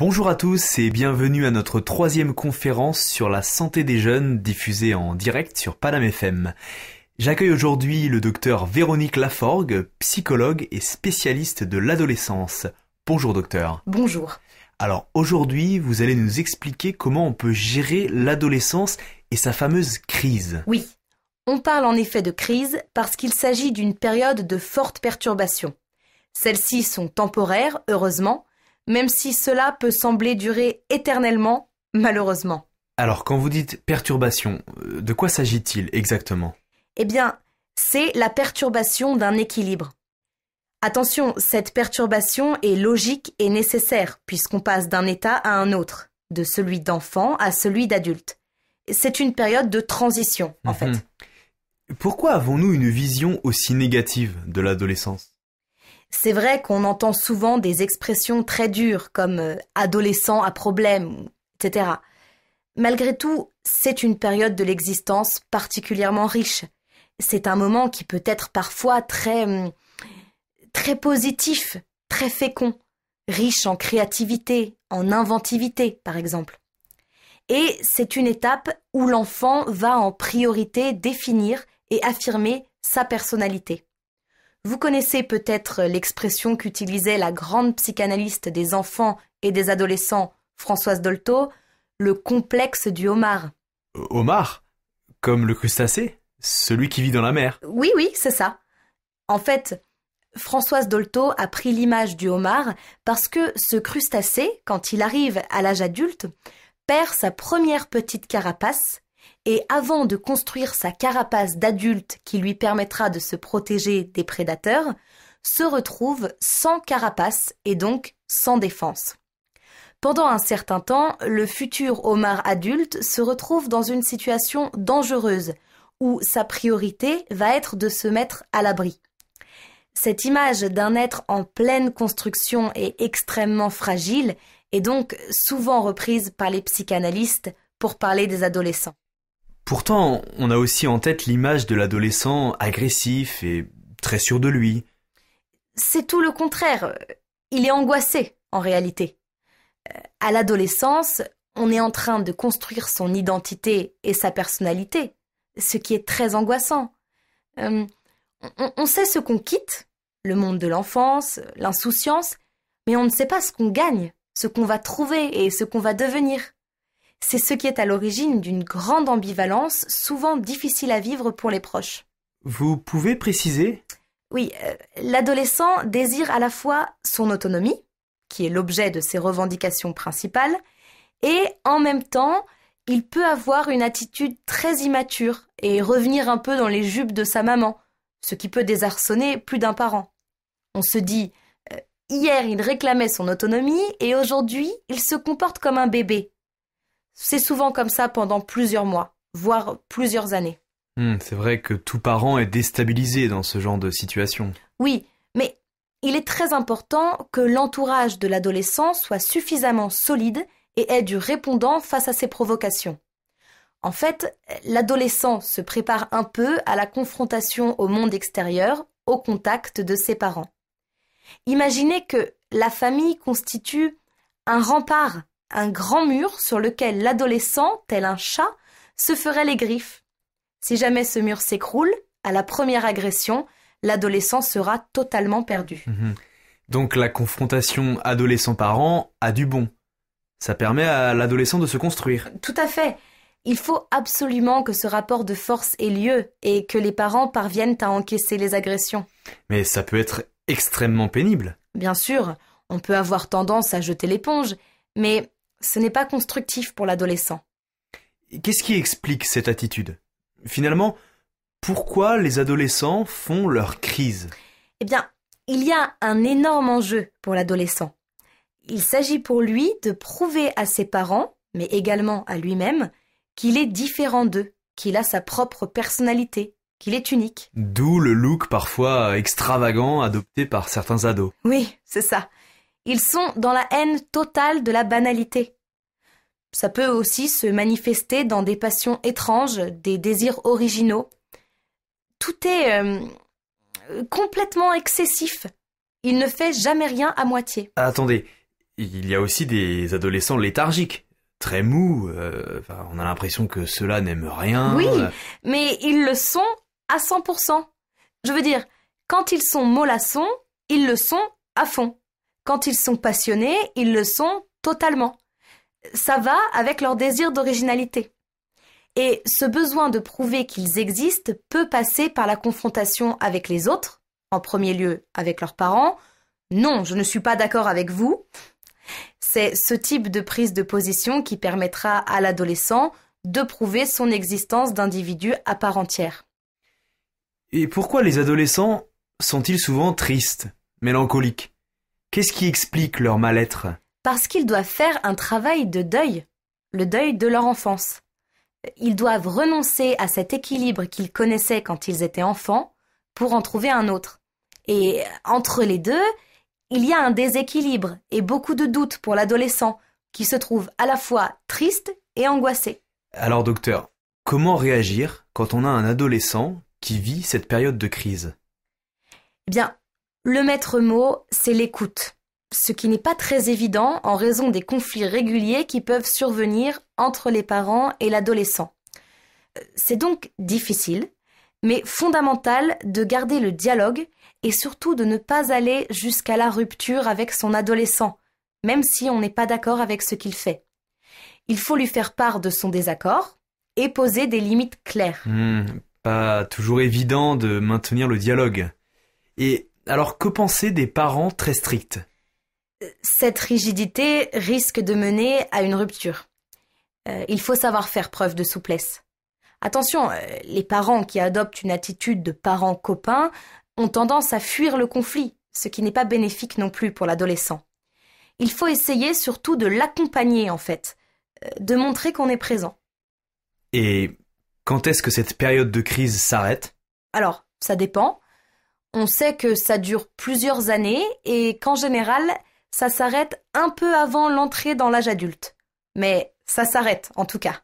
Bonjour à tous et bienvenue à notre troisième conférence sur la santé des jeunes diffusée en direct sur Panam FM. J'accueille aujourd'hui le docteur Véronique Laforgue, psychologue et spécialiste de l'adolescence. Bonjour docteur. Bonjour. Alors aujourd'hui, vous allez nous expliquer comment on peut gérer l'adolescence et sa fameuse crise. Oui, on parle en effet de crise parce qu'il s'agit d'une période de fortes perturbations. Celles-ci sont temporaires, heureusement, même si cela peut sembler durer éternellement, malheureusement. Alors, quand vous dites perturbation, euh, de quoi s'agit-il exactement Eh bien, c'est la perturbation d'un équilibre. Attention, cette perturbation est logique et nécessaire, puisqu'on passe d'un état à un autre, de celui d'enfant à celui d'adulte. C'est une période de transition, en mhm. fait. Pourquoi avons-nous une vision aussi négative de l'adolescence c'est vrai qu'on entend souvent des expressions très dures comme euh, adolescent à problème, etc. Malgré tout, c'est une période de l'existence particulièrement riche. C'est un moment qui peut être parfois très hum, très positif, très fécond, riche en créativité, en inventivité par exemple. Et c'est une étape où l'enfant va en priorité définir et affirmer sa personnalité. Vous connaissez peut-être l'expression qu'utilisait la grande psychanalyste des enfants et des adolescents, Françoise Dolto, le complexe du homard. Homard Comme le crustacé Celui qui vit dans la mer Oui, oui, c'est ça. En fait, Françoise Dolto a pris l'image du homard parce que ce crustacé, quand il arrive à l'âge adulte, perd sa première petite carapace et avant de construire sa carapace d'adulte qui lui permettra de se protéger des prédateurs, se retrouve sans carapace et donc sans défense. Pendant un certain temps, le futur homard adulte se retrouve dans une situation dangereuse, où sa priorité va être de se mettre à l'abri. Cette image d'un être en pleine construction et extrêmement fragile est donc souvent reprise par les psychanalystes pour parler des adolescents. Pourtant, on a aussi en tête l'image de l'adolescent agressif et très sûr de lui. C'est tout le contraire. Il est angoissé, en réalité. Euh, à l'adolescence, on est en train de construire son identité et sa personnalité, ce qui est très angoissant. Euh, on sait ce qu'on quitte, le monde de l'enfance, l'insouciance, mais on ne sait pas ce qu'on gagne, ce qu'on va trouver et ce qu'on va devenir. C'est ce qui est à l'origine d'une grande ambivalence, souvent difficile à vivre pour les proches. Vous pouvez préciser Oui, euh, l'adolescent désire à la fois son autonomie, qui est l'objet de ses revendications principales, et en même temps, il peut avoir une attitude très immature et revenir un peu dans les jupes de sa maman, ce qui peut désarçonner plus d'un parent. On se dit euh, hier il réclamait son autonomie et aujourd'hui il se comporte comme un bébé. C'est souvent comme ça pendant plusieurs mois, voire plusieurs années. Hmm, c'est vrai que tout parent est déstabilisé dans ce genre de situation. Oui, mais il est très important que l'entourage de l'adolescent soit suffisamment solide et ait du répondant face à ses provocations. En fait, l'adolescent se prépare un peu à la confrontation au monde extérieur, au contact de ses parents. Imaginez que la famille constitue un rempart un grand mur sur lequel l'adolescent, tel un chat, se ferait les griffes. Si jamais ce mur s'écroule, à la première agression, l'adolescent sera totalement perdu. Mhm. Donc la confrontation adolescent-parent a du bon. Ça permet à l'adolescent de se construire. Tout à fait. Il faut absolument que ce rapport de force ait lieu et que les parents parviennent à encaisser les agressions. Mais ça peut être extrêmement pénible. Bien sûr, on peut avoir tendance à jeter l'éponge, mais ce n'est pas constructif pour l'adolescent. Qu'est-ce qui explique cette attitude Finalement, pourquoi les adolescents font leur crise Eh bien, il y a un énorme enjeu pour l'adolescent. Il s'agit pour lui de prouver à ses parents, mais également à lui-même, qu'il est différent d'eux, qu'il a sa propre personnalité, qu'il est unique. D'où le look parfois extravagant adopté par certains ados. Oui, c'est ça. Ils sont dans la haine totale de la banalité. Ça peut aussi se manifester dans des passions étranges, des désirs originaux. Tout est euh, complètement excessif. Il ne fait jamais rien à moitié. Ah, attendez, il y a aussi des adolescents léthargiques, très mous. Euh, on a l'impression que ceux-là n'aiment rien. Oui, mais ils le sont à 100%. Je veux dire, quand ils sont mollassons, ils le sont à fond. Quand ils sont passionnés, ils le sont totalement. Ça va avec leur désir d'originalité. Et ce besoin de prouver qu'ils existent peut passer par la confrontation avec les autres, en premier lieu avec leurs parents. Non, je ne suis pas d'accord avec vous. C'est ce type de prise de position qui permettra à l'adolescent de prouver son existence d'individu à part entière. Et pourquoi les adolescents sont-ils souvent tristes, mélancoliques Qu'est-ce qui explique leur mal-être Parce qu'ils doivent faire un travail de deuil, le deuil de leur enfance. Ils doivent renoncer à cet équilibre qu'ils connaissaient quand ils étaient enfants pour en trouver un autre. Et entre les deux, il y a un déséquilibre et beaucoup de doutes pour l'adolescent qui se trouve à la fois triste et angoissé. Alors docteur, comment réagir quand on a un adolescent qui vit cette période de crise eh bien, le maître mot, c'est l'écoute, ce qui n'est pas très évident en raison des conflits réguliers qui peuvent survenir entre les parents et l'adolescent. Euh, c'est donc difficile, mais fondamental de garder le dialogue et surtout de ne pas aller jusqu'à la rupture avec son adolescent, même si on n'est pas d'accord avec ce qu'il fait. Il faut lui faire part de son désaccord et poser des limites claires. Hmm, pas toujours évident de maintenir le dialogue. Et alors que penser des parents très stricts Cette rigidité risque de mener à une rupture. Euh, il faut savoir faire preuve de souplesse. Attention, euh, les parents qui adoptent une attitude de parents copains ont tendance à fuir le conflit, ce qui n'est pas bénéfique non plus pour l'adolescent. Il faut essayer surtout de l'accompagner en fait, euh, de montrer qu'on est présent. Et quand est-ce que cette période de crise s'arrête Alors, ça dépend. On sait que ça dure plusieurs années et qu'en général, ça s'arrête un peu avant l'entrée dans l'âge adulte. Mais ça s'arrête en tout cas.